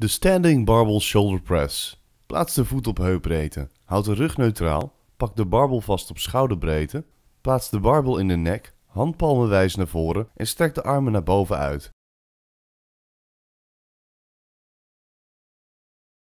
De Standing Barbell Shoulder Press. Plaats de voet op heupbreedte. Houd de rug neutraal. Pak de barbel vast op schouderbreedte. Plaats de barbel in de nek, handpalmen wijzen naar voren en strek de armen naar boven uit.